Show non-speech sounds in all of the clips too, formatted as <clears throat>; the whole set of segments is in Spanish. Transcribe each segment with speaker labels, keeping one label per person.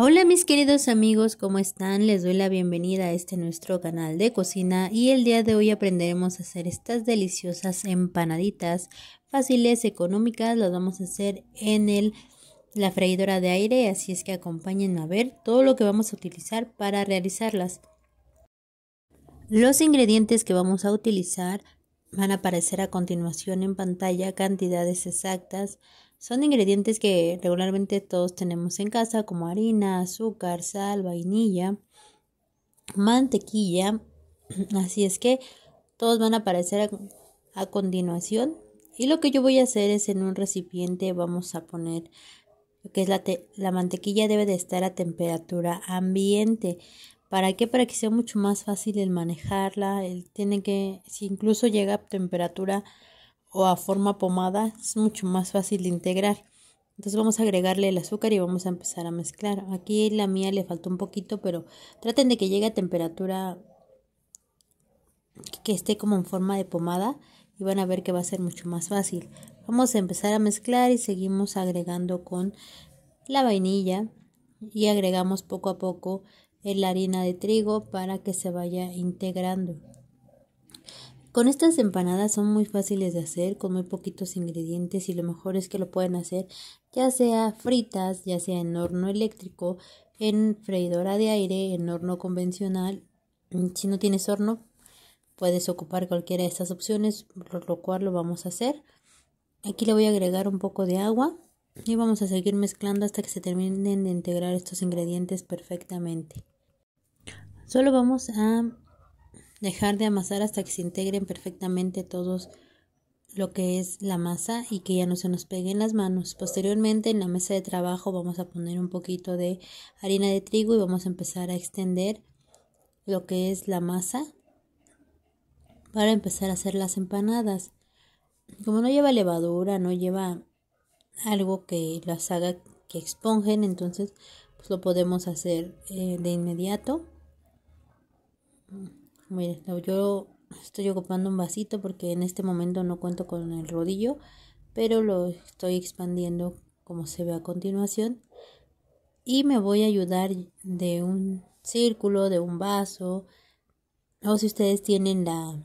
Speaker 1: Hola mis queridos amigos, ¿cómo están? Les doy la bienvenida a este nuestro canal de cocina y el día de hoy aprenderemos a hacer estas deliciosas empanaditas fáciles, económicas, las vamos a hacer en el, la freidora de aire, así es que acompáñenme a ver todo lo que vamos a utilizar para realizarlas. Los ingredientes que vamos a utilizar Van a aparecer a continuación en pantalla cantidades exactas. Son ingredientes que regularmente todos tenemos en casa, como harina, azúcar, sal, vainilla, mantequilla. <clears throat> Así es que todos van a aparecer a, continuación. Y lo que yo voy a hacer es en un recipiente vamos a poner que es la, la mantequilla debe de estar a temperatura ambiente. ¿Para qué? Para que sea mucho más fácil el manejarla. tiene que, si incluso llega a temperatura o a forma pomada, es mucho más fácil de integrar. Entonces vamos a agregarle el azúcar y vamos a empezar a mezclar. Aquí la mía le faltó un poquito, pero traten de que llegue a temperatura que esté como en forma de pomada y van a ver que va a ser mucho más fácil. Vamos a empezar a mezclar y seguimos agregando con la vainilla y agregamos poco a poco la harina de trigo para que se vaya integrando. Con estas empanadas son muy fáciles de hacer con muy poquitos ingredientes y lo mejor es que lo pueden hacer ya sea fritas, ya sea en horno eléctrico, en freidora de aire, en horno convencional. Si no tienes horno, puedes ocupar cualquiera de estas opciones, por lo cual lo vamos a hacer. Aquí le voy a agregar un poco de agua y vamos a seguir mezclando hasta que se terminen de integrar estos ingredientes perfectamente. Solo vamos a dejar de amasar hasta que se integren perfectamente todos lo que es la masa y que ya no se nos pegue en las manos. Posteriormente en la mesa de trabajo vamos a poner un poquito de harina de trigo y vamos a empezar a extender lo que es la masa para empezar a hacer las empanadas. Como no lleva levadura, no lleva algo que las haga que expongen, entonces pues, lo podemos hacer eh, de inmediato. Miren, yo estoy ocupando un vasito porque en este momento no cuento con el rodillo, pero lo estoy expandiendo como se ve a continuación. Y me voy a ayudar de un círculo, de un vaso, o si ustedes tienen la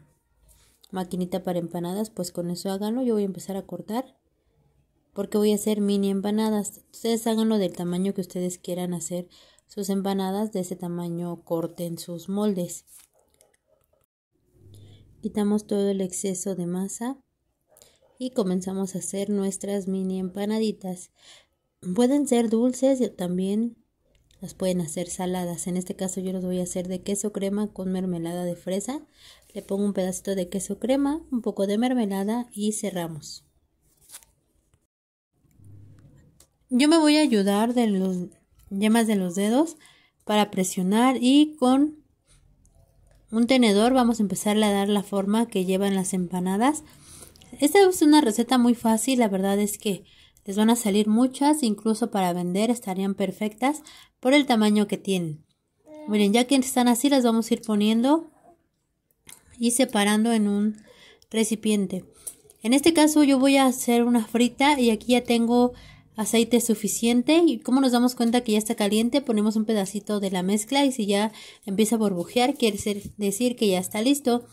Speaker 1: maquinita para empanadas, pues con eso háganlo. Yo voy a empezar a cortar porque voy a hacer mini empanadas. Ustedes lo del tamaño que ustedes quieran hacer sus empanadas, de ese tamaño corten sus moldes. Quitamos todo el exceso de masa y comenzamos a hacer nuestras mini empanaditas. Pueden ser dulces y eh, también las pueden hacer saladas. En este caso yo los voy a hacer de queso crema con mermelada de fresa. Le pongo un pedacito de queso crema, un poco de mermelada y cerramos. Yo me voy a ayudar de los yemas de los dedos para presionar y con un tenedor vamos a empezarle a dar la forma que llevan las empanadas. Esta es una receta muy fácil, la verdad es que les van a salir muchas, incluso para vender estarían perfectas por el tamaño que tienen. Miren, ya que están así, las vamos a ir poniendo y separando en un recipiente. En este caso yo voy a hacer una frita y aquí ya tengo aceite suficiente y como nos damos cuenta que ya está caliente ponemos un pedacito de la mezcla y si ya empieza a burbujear quiere decir que ya está listo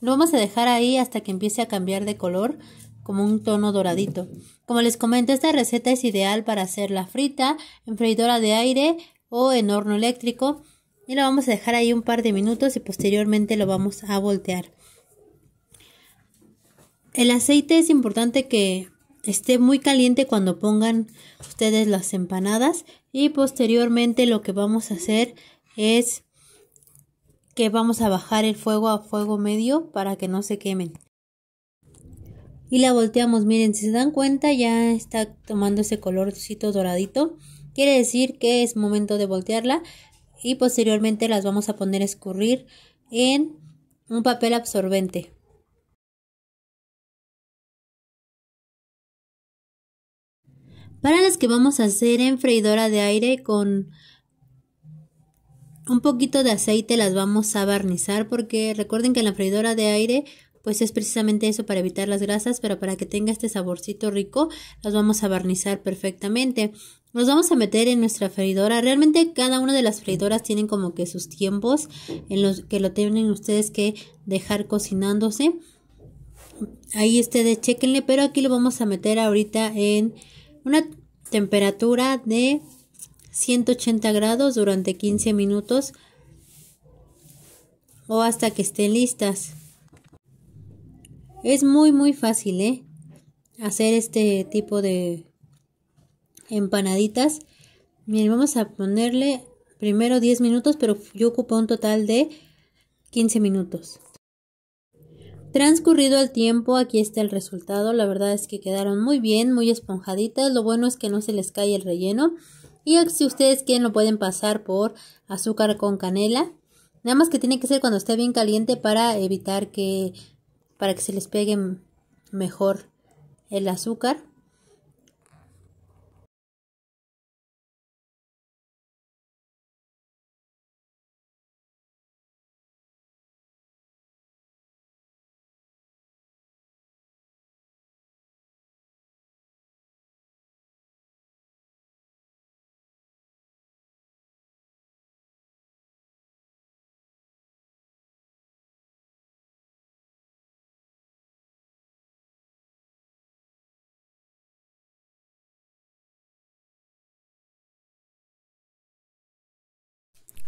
Speaker 1: lo vamos a dejar ahí hasta que empiece a cambiar de color como un tono doradito como les comento esta receta es ideal para hacerla frita en freidora de aire o en horno eléctrico y lo vamos a dejar ahí un par de minutos y posteriormente lo vamos a voltear el aceite es importante que esté muy caliente cuando pongan ustedes las empanadas y posteriormente lo que vamos a hacer es que vamos a bajar el fuego a fuego medio para que no se quemen y la volteamos miren si se dan cuenta ya está tomando ese colorcito doradito quiere decir que es momento de voltearla y posteriormente las vamos a poner a escurrir en un papel absorbente para las que vamos a hacer en freidora de aire con un poquito de aceite las vamos a barnizar porque recuerden que en la freidora de aire pues es precisamente eso para evitar las grasas, pero para que tenga este saborcito rico, las vamos a barnizar perfectamente. Nos vamos a meter en nuestra freidora. Realmente cada una de las freidoras tienen como que sus tiempos en los que lo tienen ustedes que dejar cocinándose. Ahí ustedes chequenle, pero aquí lo vamos a meter ahorita en una temperatura de 180 grados durante 15 minutos o hasta que estén listas. Es muy muy fácil ¿eh? hacer este tipo de empanaditas. Miren, vamos a ponerle primero 10 minutos, pero yo ocupo un total de 15 minutos. Transcurrido el tiempo, aquí está el resultado. La verdad es que quedaron muy bien, muy esponjaditas. Lo bueno es que no se les cae el relleno. Y si ustedes quieren lo pueden pasar por azúcar con canela. Nada más que tiene que ser cuando esté bien caliente para evitar que para que se les pegue mejor el azúcar.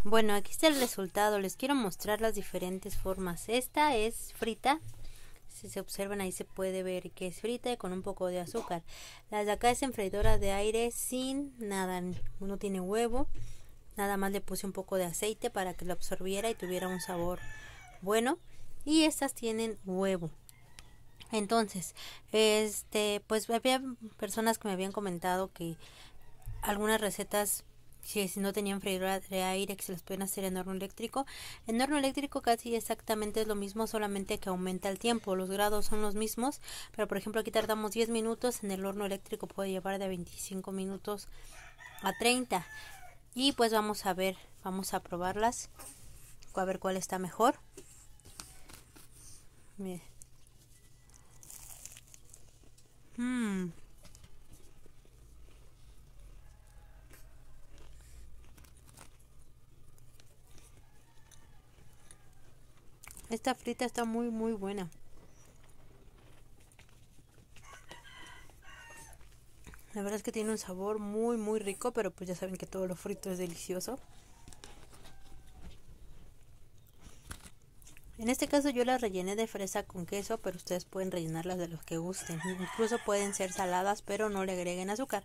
Speaker 1: Bueno, aquí está el resultado. Les quiero mostrar las diferentes formas. Esta es frita. Si se observan ahí se puede ver que es frita y con un poco de azúcar. La de acá es en freidora de aire sin nada. No tiene huevo. Nada más le puse un poco de aceite para que lo absorbiera y tuviera un sabor bueno. Y estas tienen huevo. Entonces, este, pues había personas que me habían comentado que algunas recetas si no tenían freidora de aire que se las pueden hacer en horno eléctrico. En horno eléctrico casi exactamente es lo mismo, solamente que aumenta el tiempo. Los grados son los mismos, pero por ejemplo aquí tardamos 10 minutos, en el horno eléctrico puede llevar de 25 minutos a 30. Y pues vamos a ver, vamos a probarlas, a ver cuál está mejor. Miren. Mmm. Esta frita está muy, muy buena. La verdad es que tiene un sabor muy, muy rico, pero pues ya saben que todo lo frito es delicioso. En este caso yo la rellené de fresa con queso, pero ustedes pueden rellenarlas de los que gusten. Incluso pueden ser saladas, pero no le agreguen azúcar.